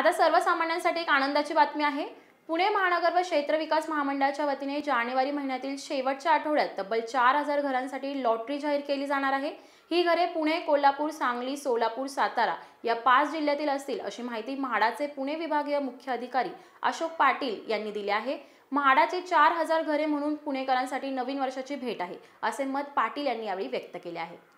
आता सर्वसामान्यांसाठी एक आनंदाची बातमी आहे पुणे महानगर व क्षेत्र विकास महामंडळाच्या वतीने जानेवारी महिन्यातील शेवटच्या आठवड्यात तब्बल चार हजार घरांसाठी लॉटरी जाहीर केली जाणार आहे ही घरे पुणे कोल्हापूर सांगली सोलापूर सातारा या पाच जिल्ह्यातील असतील अशी माहिती म्हाडाचे पुणे विभागीय मुख्य अधिकारी अशोक पाटील यांनी दिली आहे म्हाडाचे चार हजार घरे म्हणून पुणेकरांसाठी नवीन वर्षाची भेट आहे असे मत पाटील यांनी यावेळी व्यक्त केले आहे